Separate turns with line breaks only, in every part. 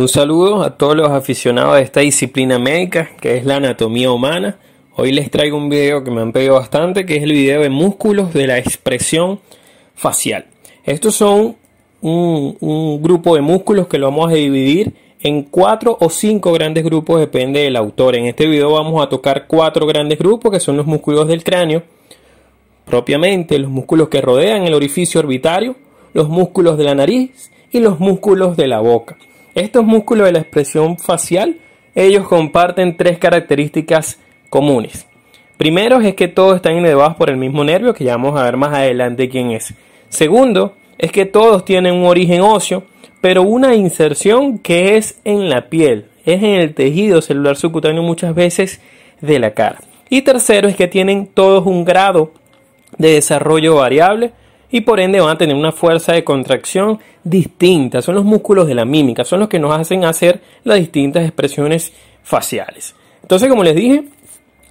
Un saludo a todos los aficionados de esta disciplina médica que es la anatomía humana. Hoy les traigo un video que me han pedido bastante, que es el video de músculos de la expresión facial. Estos son un, grupo de músculos que lo vamos a dividir en cuatro o cinco grandes grupos, depende del autor. En este video vamos a tocar cuatro grandes grupos que son los músculos del cráneo, propiamente los músculos que rodean el orificio orbitario, los músculos de la nariz y los músculos de la boca. Estos músculos de la expresión facial, ellos comparten tres características comunes. Primero es que todos están elevados por el mismo nervio, que ya vamos a ver más adelante quién es. Segundo, es que todos tienen un origen óseo, pero una inserción que es en la piel, es en el tejido celular subcutáneo muchas veces de la cara. Y tercero es que tienen todos un grado de desarrollo variable, y por ende van a tener una fuerza de contracción distinta. Son los músculos de la mímica, son los que nos hacen hacer las distintas expresiones faciales. Entonces, como les dije,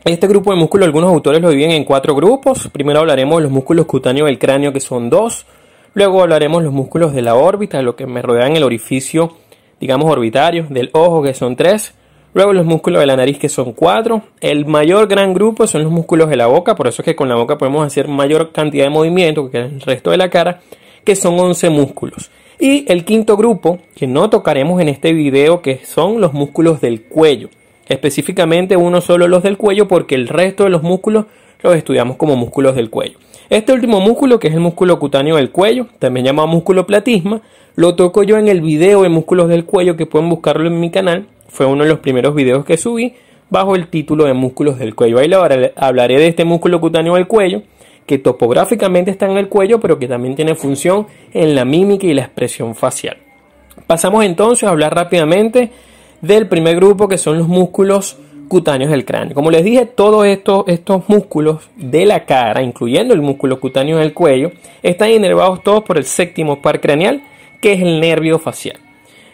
este grupo de músculos algunos autores lo dividen en cuatro grupos. Primero hablaremos de los músculos cutáneos del cráneo, que son dos. Luego hablaremos de los músculos de la órbita, lo que me rodean el orificio, digamos, orbitario, del ojo, que son tres. Luego los músculos de la nariz que son cuatro. El mayor gran grupo son los músculos de la boca, por eso es que con la boca podemos hacer mayor cantidad de movimiento que el resto de la cara, que son 11 músculos. Y el quinto grupo, que no tocaremos en este video, que son los músculos del cuello. Específicamente uno solo los del cuello porque el resto de los músculos los estudiamos como músculos del cuello. Este último músculo, que es el músculo cutáneo del cuello, también llamado músculo platisma, lo toco yo en el video de músculos del cuello que pueden buscarlo en mi canal fue uno de los primeros videos que subí bajo el título de músculos del cuello. Ahí hablaré de este músculo cutáneo del cuello, que topográficamente está en el cuello, pero que también tiene función en la mímica y la expresión facial. Pasamos entonces a hablar rápidamente del primer grupo, que son los músculos cutáneos del cráneo. Como les dije, todos estos, estos músculos de la cara, incluyendo el músculo cutáneo del cuello, están inervados todos por el séptimo par craneal, que es el nervio facial.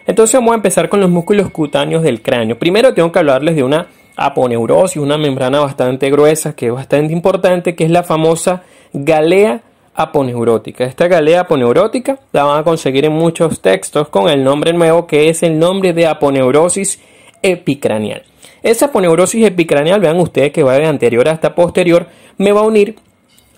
Entonces vamos a empezar con los músculos cutáneos del cráneo. Primero tengo que hablarles de una aponeurosis, una membrana bastante gruesa que es bastante importante, que es la famosa galea aponeurótica. Esta galea aponeurótica la van a conseguir en muchos textos con el nombre nuevo que es el nombre de aponeurosis epicraneal. Esa aponeurosis epicraneal, vean ustedes que va de anterior hasta posterior, me va a unir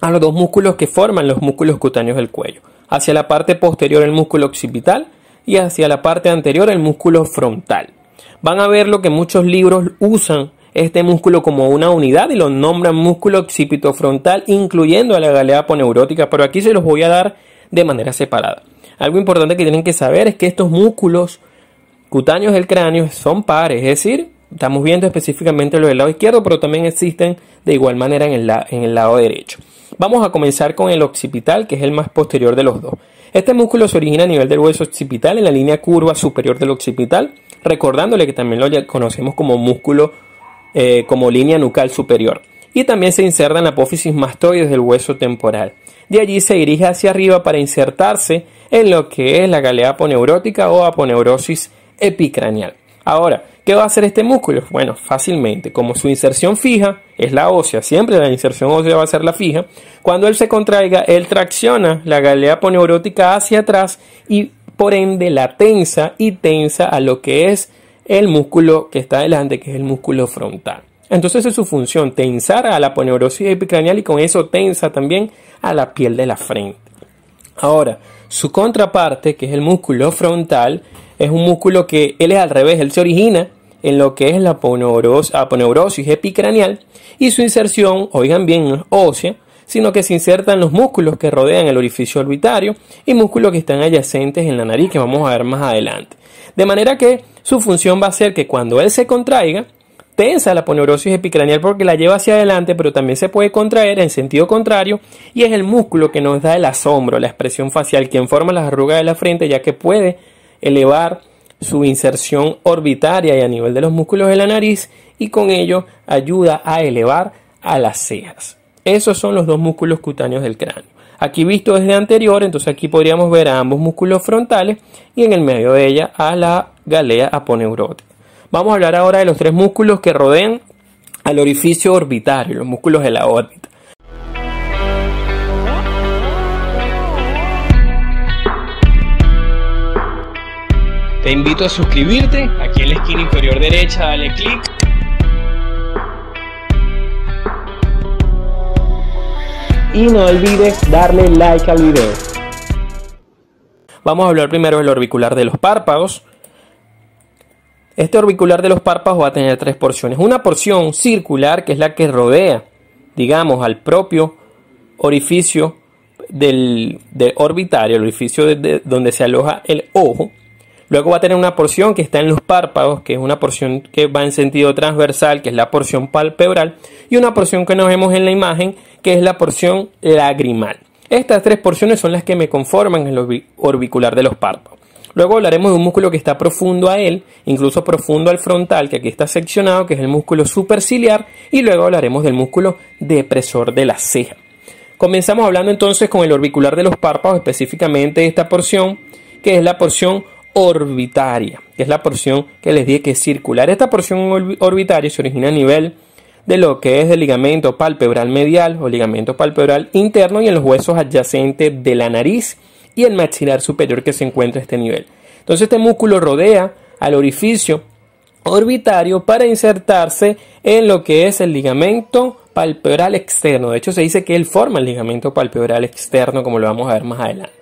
a los dos músculos que forman los músculos cutáneos del cuello. Hacia la parte posterior el músculo occipital y hacia la parte anterior el músculo frontal. Van a ver lo que muchos libros usan este músculo como una unidad y lo nombran músculo occipito frontal, incluyendo a la galea poneurótica, pero aquí se los voy a dar de manera separada. Algo importante que tienen que saber es que estos músculos cutáneos del cráneo son pares, es decir, estamos viendo específicamente lo del lado izquierdo, pero también existen de igual manera en el lado derecho. Vamos a comenzar con el occipital, que es el más posterior de los dos. Este músculo se origina a nivel del hueso occipital, en la línea curva superior del occipital, recordándole que también lo conocemos como músculo eh, como línea nucal superior. Y también se inserta en la apófisis mastoides del hueso temporal. De allí se dirige hacia arriba para insertarse en lo que es la galea aponeurótica o aponeurosis epicraneal. Ahora, ¿Qué va a hacer este músculo? Bueno, fácilmente, como su inserción fija es la ósea, siempre la inserción ósea va a ser la fija, cuando él se contraiga, él tracciona la galea poneurótica hacia atrás y por ende la tensa y tensa a lo que es el músculo que está delante, que es el músculo frontal. Entonces es su función, tensar a la poneurosis epicranial y con eso tensa también a la piel de la frente. Ahora, su contraparte, que es el músculo frontal, es un músculo que él es al revés, él se origina en lo que es la aponeurosis, ah, epicranial epicraneal y su inserción, oigan bien, no es ósea, sino que se insertan los músculos que rodean el orificio orbitario y músculos que están adyacentes en la nariz que vamos a ver más adelante. De manera que su función va a ser que cuando él se contraiga, tensa la aponeurosis epicraneal porque la lleva hacia adelante, pero también se puede contraer en sentido contrario y es el músculo que nos da el asombro, la expresión facial, quien forma las arrugas de la frente, ya que puede elevar su inserción orbitaria y a nivel de los músculos de la nariz y con ello ayuda a elevar a las cejas. Esos son los dos músculos cutáneos del cráneo. Aquí visto desde anterior, entonces aquí podríamos ver a ambos músculos frontales y en el medio de ella a la galea aponeurótica. Vamos a hablar ahora de los tres músculos que rodean al orificio orbitario, los músculos de la órbita. Te invito a suscribirte, aquí en la esquina inferior derecha dale clic. Y no olvides darle like al video. Vamos a hablar primero del orbicular de los párpados. Este orbicular de los párpados va a tener tres porciones. Una porción circular que es la que rodea, digamos, al propio orificio del, orbitario, el orificio donde se aloja el ojo Luego va a tener una porción que está en los párpados, que es una porción que va en sentido transversal, que es la porción palpebral, y una porción que nos vemos en la imagen, que es la porción lagrimal. Estas tres porciones son las que me conforman el orbicular de los párpados. Luego hablaremos de un músculo que está profundo a él, incluso profundo al frontal, que aquí está seccionado, que es el músculo superciliar, y luego hablaremos del músculo depresor de la ceja. Comenzamos hablando entonces con el orbicular de los párpados, específicamente esta porción, que es la porción orbitaria, que es la porción que les dije que es circular. Esta porción orbitaria se origina a nivel de lo que es el ligamento palpebral medial o ligamento palpebral interno y en los huesos adyacentes de la nariz y el maxilar superior que se encuentra a este nivel. Entonces este músculo rodea al orificio orbitario para insertarse en lo que es el ligamento palpebral externo. De hecho se dice que él forma el ligamento palpebral externo como lo vamos a ver más adelante.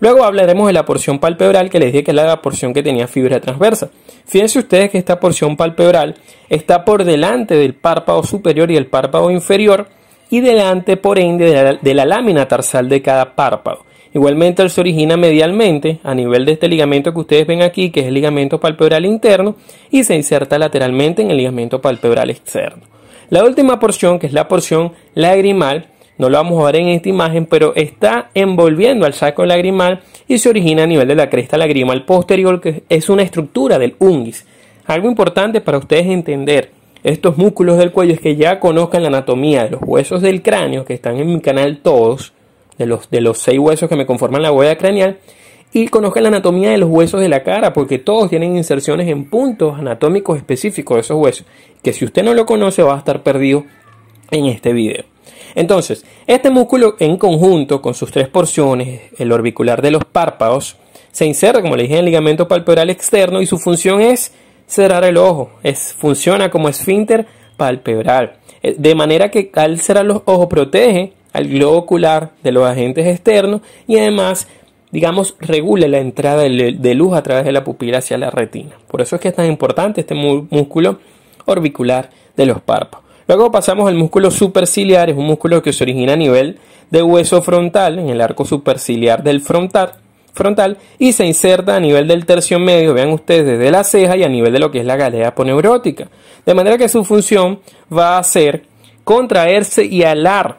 Luego hablaremos de la porción palpebral que les dije que es la porción que tenía fibra transversa. Fíjense ustedes que esta porción palpebral está por delante del párpado superior y el párpado inferior y delante por ende de la, de la lámina tarsal de cada párpado. Igualmente él se origina medialmente a nivel de este ligamento que ustedes ven aquí, que es el ligamento palpebral interno, y se inserta lateralmente en el ligamento palpebral externo. La última porción, que es la porción lagrimal, no lo vamos a ver en esta imagen, pero está envolviendo al saco lagrimal y se origina a nivel de la cresta lagrimal posterior, que es una estructura del unguis. Algo importante para ustedes entender estos músculos del cuello es que ya conozcan la anatomía de los huesos del cráneo, que están en mi canal todos, de los, de los seis huesos que me conforman la huella craneal, y conozcan la anatomía de los huesos de la cara, porque todos tienen inserciones en puntos anatómicos específicos de esos huesos, que si usted no lo conoce va a estar perdido en este video. Entonces, este músculo en conjunto con sus tres porciones, el orbicular de los párpados, se inserta, como le dije, en el ligamento palpebral externo y su función es cerrar el ojo. funciona como esfínter palpebral. Eh, de manera que al cerrar los ojos protege al globo ocular de los agentes externos y además, digamos, regula la entrada de luz a través de la pupila hacia la retina. Por eso es que es tan importante este músculo orbicular de los párpados. Luego pasamos al músculo superciliar, es un músculo que se origina a nivel de hueso frontal, en el arco superciliar del frontal, frontal y se inserta a nivel del tercio medio, vean ustedes, desde la ceja y a nivel de lo que es la galea poneurótica. De manera que su función va a ser contraerse y alar,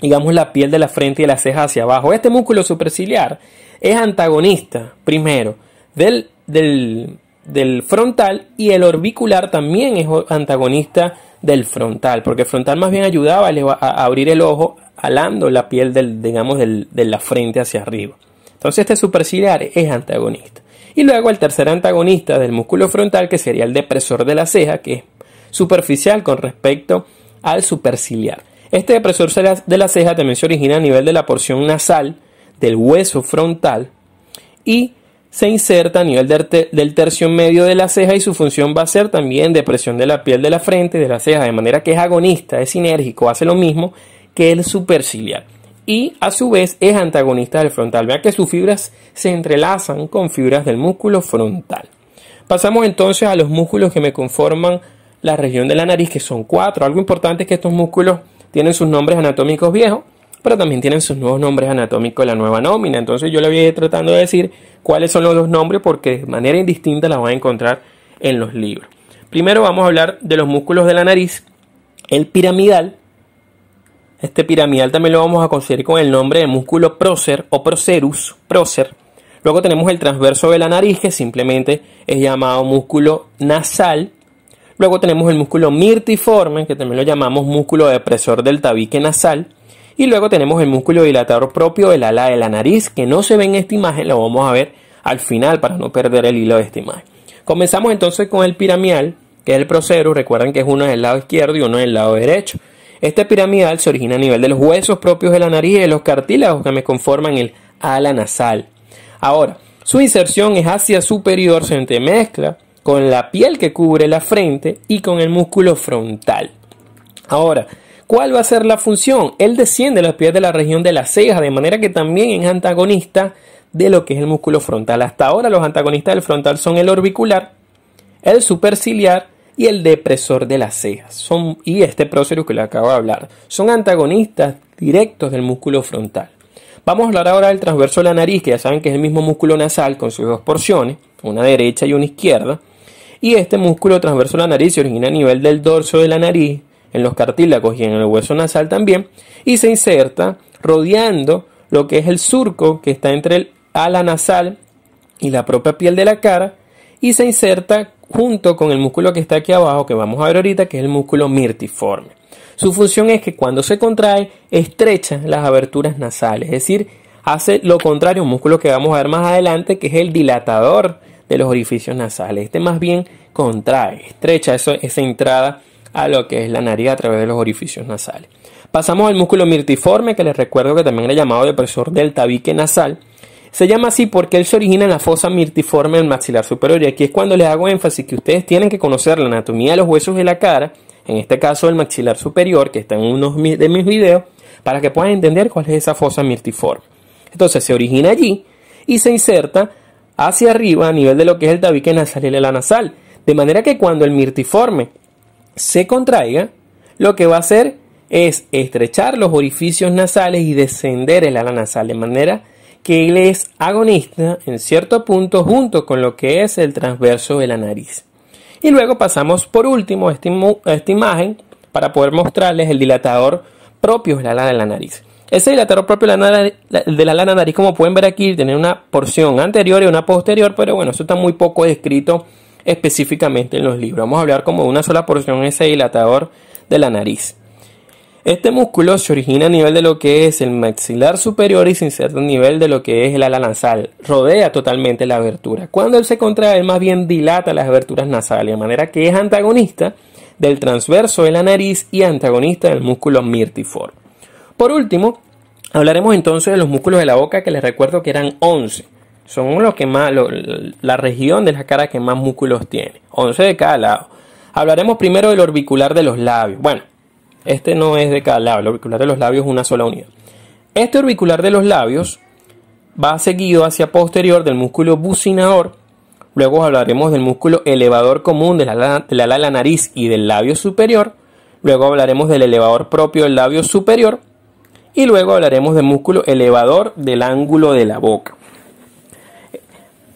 digamos, la piel de la frente y la ceja hacia abajo. Este músculo superciliar es antagonista, primero, del, del frontal y el orbicular también es antagonista del frontal, porque el frontal más bien ayudaba a abrir el ojo alando la piel del, digamos, de la frente hacia arriba. Entonces este superciliar es antagonista. Y luego el tercer antagonista del músculo frontal, que sería el depresor de la ceja, que es superficial con respecto al superciliar. Este depresor de la ceja también se origina a nivel de la porción nasal del hueso frontal y se inserta a nivel del tercio medio de la ceja y su función va a ser también de presión de la piel de la frente y de la ceja, de manera que es agonista, es sinérgico, hace lo mismo que el superciliar y a su vez es antagonista del frontal. Vean que sus fibras se entrelazan con fibras del músculo frontal. Pasamos entonces a los músculos que me conforman la región de la nariz, que son cuatro. Algo importante es que estos músculos tienen sus nombres anatómicos viejos pero también tienen sus nuevos nombres anatómicos la nueva nómina. Entonces yo le voy a ir tratando de decir cuáles son los dos nombres porque de manera indistinta las van a encontrar en los libros. Primero vamos a hablar de los músculos de la nariz, el piramidal. Este piramidal también lo vamos a conseguir con el nombre de músculo prócer o procerus, prócer. Luego tenemos el transverso de la nariz, que simplemente es llamado músculo nasal. Luego tenemos el músculo mirtiforme, que también lo llamamos músculo depresor del tabique nasal. Y luego tenemos el músculo dilatador propio del ala de la nariz, que no se ve en esta imagen, lo vamos a ver al final para no perder el hilo de esta imagen. Comenzamos entonces con el piramidal, que es el procerus, recuerden que es uno del lado izquierdo y uno del lado derecho. Este piramidal se origina a nivel de los huesos propios de la nariz y de los cartílagos que me conforman el ala nasal. Ahora, su inserción es hacia superior, se entremezcla con la piel que cubre la frente y con el músculo frontal. Ahora, ¿Cuál va a ser la función? Él desciende los pies de la región de las cejas, de manera que también es antagonista de lo que es el músculo frontal. Hasta ahora los antagonistas del frontal son el orbicular, el superciliar y el depresor de las cejas. Son, y este prócero que le acabo de hablar. Son antagonistas directos del músculo frontal. Vamos a hablar ahora del transverso de la nariz, que ya saben que es el mismo músculo nasal con sus dos porciones, una derecha y una izquierda. Y este músculo transverso de la nariz se origina a nivel del dorso de la nariz, en los cartílagos y en el hueso nasal también, y se inserta rodeando lo que es el surco que está entre el ala nasal y la propia piel de la cara, y se inserta junto con el músculo que está aquí abajo, que vamos a ver ahorita, que es el músculo mirtiforme. Su función es que cuando se contrae, estrecha las aberturas nasales, es decir, hace lo contrario, un músculo que vamos a ver más adelante, que es el dilatador de los orificios nasales. Este más bien contrae, estrecha esa entrada a lo que es la nariz a través de los orificios nasales. Pasamos al músculo mirtiforme, que les recuerdo que también era llamado depresor del tabique nasal. Se llama así porque él se origina en la fosa mirtiforme del maxilar superior. Y aquí es cuando les hago énfasis que ustedes tienen que conocer la anatomía de los huesos de la cara, en este caso el maxilar superior, que está en uno de mis videos, para que puedan entender cuál es esa fosa mirtiforme. Entonces se origina allí y se inserta hacia arriba a nivel de lo que es el tabique nasal y la nasal. De manera que cuando el mirtiforme se contraiga, lo que va a hacer es estrechar los orificios nasales y descender el ala nasal de manera que él es agonista en cierto punto junto con lo que es el transverso de la nariz. Y luego pasamos por último esta, imagen para poder mostrarles el dilatador propio de la lana de la nariz. Ese dilatador propio de la ala de la nariz, como pueden ver aquí, tiene una porción anterior y una posterior, pero bueno, eso está muy poco descrito específicamente en los libros. Vamos a hablar como de una sola porción ese dilatador de la nariz. Este músculo se origina a nivel de lo que es el maxilar superior y se inserta a nivel de lo que es el ala nasal. Rodea totalmente la abertura. Cuando él se contrae, más bien dilata las aberturas nasales, de manera que es antagonista del transverso de la nariz y antagonista del músculo mirtiforme. Por último, hablaremos entonces de los músculos de la boca que les recuerdo que eran 11. Son los que más, la región de la cara que más músculos tiene. 11 de cada lado. Hablaremos primero del orbicular de los labios. Bueno, este no es de cada lado, el orbicular de los labios es una sola unidad. Este orbicular de los labios va seguido hacia posterior del músculo bucinador. Luego hablaremos del músculo elevador común de la, de la nariz y del labio superior. Luego hablaremos del elevador propio del labio superior. Y luego hablaremos del músculo elevador del ángulo de la boca.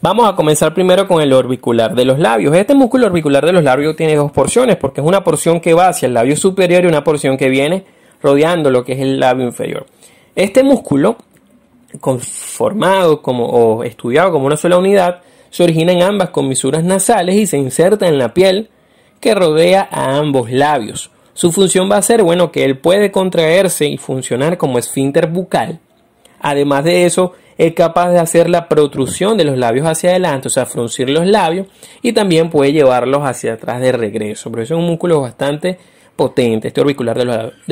Vamos a comenzar primero con el orbicular de los labios. Este músculo orbicular de los labios tiene dos porciones, porque es una porción que va hacia el labio superior y una porción que viene rodeando lo que es el labio inferior. Este músculo, conformado como, o estudiado como una sola unidad, se origina en ambas comisuras nasales y se inserta en la piel que rodea a ambos labios. Su función va a ser, bueno, que él puede contraerse y funcionar como esfínter bucal. Además de eso, es capaz de hacer la protrusión de los labios hacia adelante, o sea, fruncir los labios y también puede llevarlos hacia atrás de regreso. Pero eso es un músculo bastante potente, este orbicular de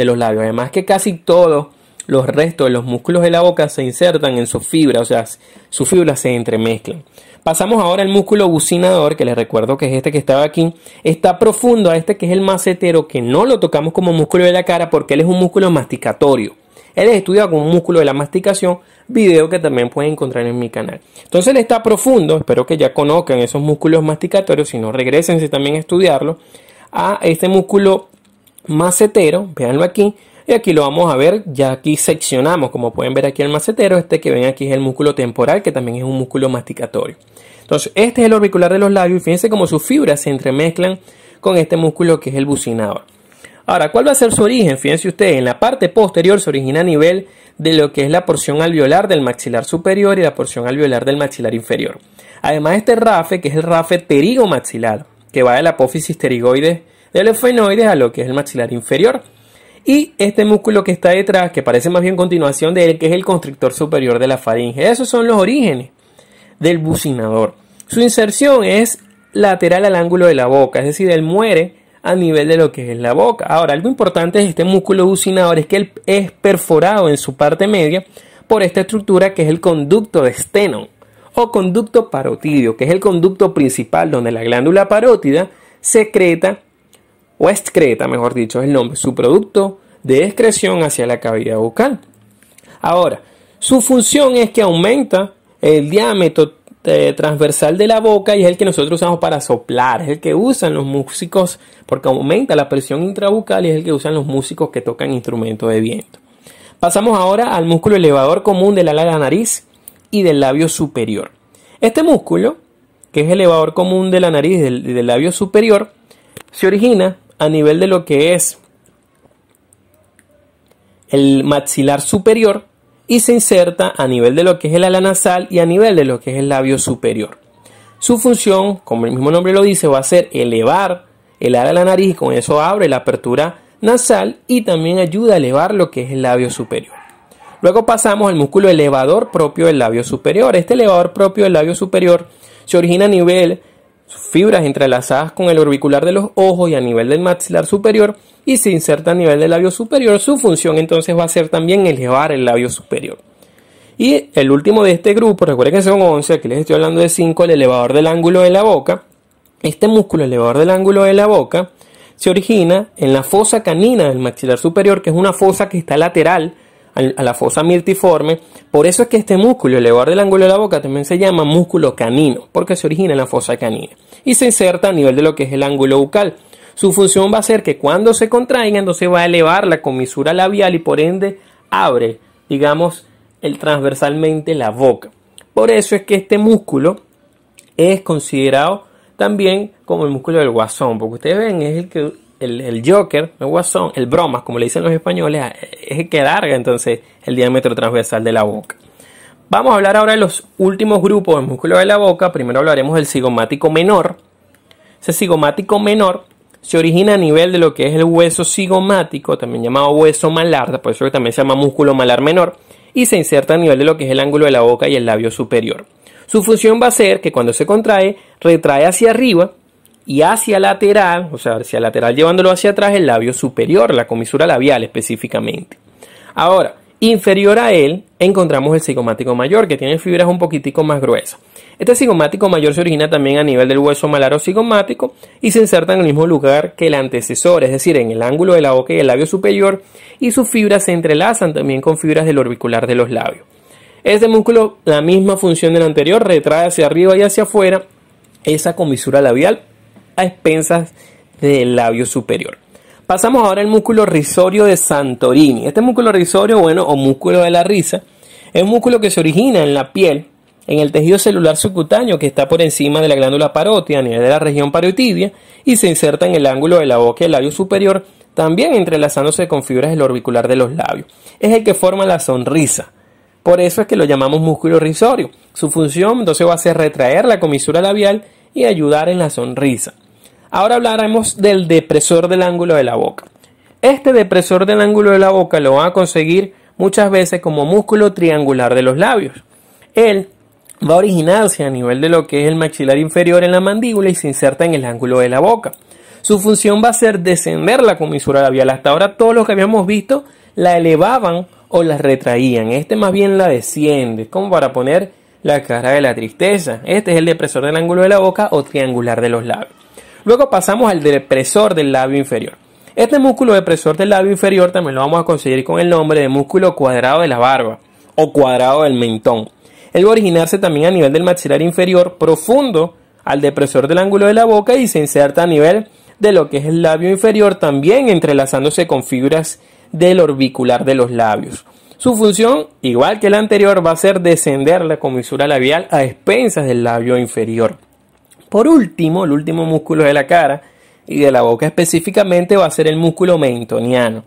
los, labios. Además que casi todos los restos de los músculos de la boca se insertan en su fibra, o sea, sus fibras se entremezclan. Pasamos ahora al músculo bucinador, que les recuerdo que es este que estaba aquí. Está profundo a este que es el macetero, que no lo tocamos como músculo de la cara porque él es un músculo masticatorio. Él estudia con músculo de la masticación, video que también pueden encontrar en mi canal. Entonces él está profundo, espero que ya conozcan esos músculos masticatorios, si no regresense también a estudiarlo, a este músculo macetero, véanlo aquí, y aquí lo vamos a ver, ya aquí seccionamos, como pueden ver aquí el macetero, este que ven aquí es el músculo temporal, que también es un músculo masticatorio. Entonces, este es el orbicular de los labios y fíjense cómo sus fibras se entremezclan con este músculo que es el bucinador. Ahora, ¿cuál va a ser su origen? Fíjense ustedes, en la parte posterior se origina a nivel de lo que es la porción alveolar del maxilar superior y la porción alveolar del maxilar inferior. Además, este rafe, que es el rafe pterigomaxilar, que va de la apófisis pterigoides del esfenoides a lo que es el maxilar inferior. Y este músculo que está detrás, que parece más bien continuación de él, que es el constrictor superior de la faringe. Esos son los orígenes del bucinador. Su inserción es lateral al ángulo de la boca, es decir, él muere a nivel de lo que es la boca. Ahora, algo importante de este músculo bucinador es que él es perforado en su parte media por esta estructura que es el conducto de esteno o conducto parotidio, que es el conducto principal donde la glándula parótida secreta o excreta, mejor dicho, es el nombre, su producto de excreción hacia la cavidad bucal. Ahora, su función es que aumenta el diámetro, eh, transversal de la boca y es el que nosotros usamos para soplar, es el que usan los músicos porque aumenta la presión intrabucal y es el que usan los músicos que tocan instrumentos de viento. Pasamos ahora al músculo elevador común del ala de la nariz y del labio superior. Este músculo, que es elevador común de la nariz y del labio superior, se origina a nivel de lo que es el maxilar superior y se inserta a nivel de lo que es el ala nasal y a nivel de lo que es el labio superior. Su función, como el mismo nombre lo dice, va a ser elevar el ala de la nariz y con eso abre la apertura nasal y también ayuda a elevar lo que es el labio superior. Luego pasamos al músculo elevador propio del labio superior. Este elevador propio del labio superior se origina a nivel sus fibras entrelazadas con el orbicular de los ojos y a nivel del maxilar superior y se inserta a nivel del labio superior. Su función entonces va a ser también elevar el labio superior. Y el último de este grupo, recuerden que son 11, aquí les estoy hablando de 5, el elevador del ángulo de la boca. Este músculo elevador del ángulo de la boca se origina en la fosa canina del maxilar superior, que es una fosa que está lateral a la fosa mirtiforme. Por eso es que este músculo elevador del ángulo de la boca también se llama músculo canino, porque se origina en la fosa canina y se inserta a nivel de lo que es el ángulo bucal. Su función va a ser que cuando se contraiga, entonces va a elevar la comisura labial y por ende abre, digamos, el transversalmente la boca. Por eso es que este músculo es considerado también como el músculo del guasón, porque ustedes ven, es el que el, Joker, el guasón, el bromas, como le dicen los españoles, es el que larga entonces el diámetro transversal de la boca. Vamos a hablar ahora de los últimos grupos de músculo de la boca. Primero hablaremos del cigomático menor. Ese cigomático menor se origina a nivel de lo que es el hueso cigomático, también llamado hueso malar, por eso que también se llama músculo malar menor, y se inserta a nivel de lo que es el ángulo de la boca y el labio superior. Su función va a ser que cuando se contrae, retrae hacia arriba y hacia lateral, o sea, hacia lateral llevándolo hacia atrás el labio superior, la comisura labial específicamente. Ahora, inferior a él encontramos el cigomático mayor, que tiene fibras un poquitico más gruesas. Este cigomático mayor se origina también a nivel del hueso malar o cigomático y se inserta en el mismo lugar que el antecesor, es decir, en el ángulo de la boca y el labio superior, y sus fibras se entrelazan también con fibras del orbicular de los labios. Este músculo, la misma función del anterior, retrae hacia arriba y hacia afuera esa comisura labial a expensas del labio superior. Pasamos ahora al músculo risorio de Santorini. Este músculo risorio, bueno, o músculo de la risa, es un músculo que se origina en la piel, en el tejido celular subcutáneo que está por encima de la glándula parótida a nivel de la región parotidia y se inserta en el ángulo de la boca y el labio superior, también entrelazándose con fibras del orbicular de los labios. Es el que forma la sonrisa. Por eso es que lo llamamos músculo risorio. Su función entonces va a ser retraer la comisura labial y ayudar en la sonrisa. Ahora hablaremos del depresor del ángulo de la boca. Este depresor del ángulo de la boca lo va a conseguir muchas veces como músculo triangular de los labios. Él va a originarse a nivel de lo que es el maxilar inferior en la mandíbula y se inserta en el ángulo de la boca. Su función va a ser descender la comisura labial. Hasta ahora todos los que habíamos visto la elevaban o la retraían. Este más bien la desciende, como para poner la cara de la tristeza. Este es el depresor del ángulo de la boca o triangular de los labios. Luego pasamos al depresor del labio inferior. Este músculo depresor del labio inferior también lo vamos a conseguir con el nombre de músculo cuadrado de la barba o cuadrado del mentón. Él va a originarse también a nivel del maxilar inferior profundo al depresor del ángulo de la boca y se inserta a nivel de lo que es el labio inferior también entrelazándose con fibras del orbicular de los labios. Su función, igual que la anterior, va a ser descender la comisura labial a expensas del labio inferior. Por último, el último músculo de la cara y de la boca específicamente va a ser el músculo mentoniano.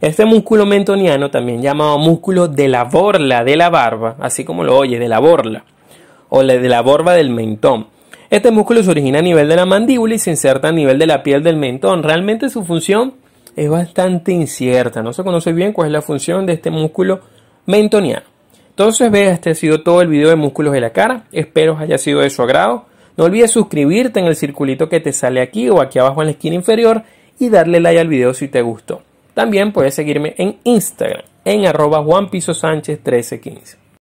Este músculo mentoniano, también llamado músculo de la borla de la barba, así como lo oye, de la borla, o de la borba del mentón. Este músculo se origina a nivel de la mandíbula y se inserta a nivel de la piel del mentón. Realmente su función es bastante incierta. No se conoce bien cuál es la función de este músculo mentoniano. Entonces, vea, este ha sido todo el video de músculos de la cara. Espero haya sido de su agrado. No olvides suscribirte en el circulito que te sale aquí o aquí abajo en la esquina inferior y darle like al video si te gustó. También puedes seguirme en Instagram en arroba sánchez 1315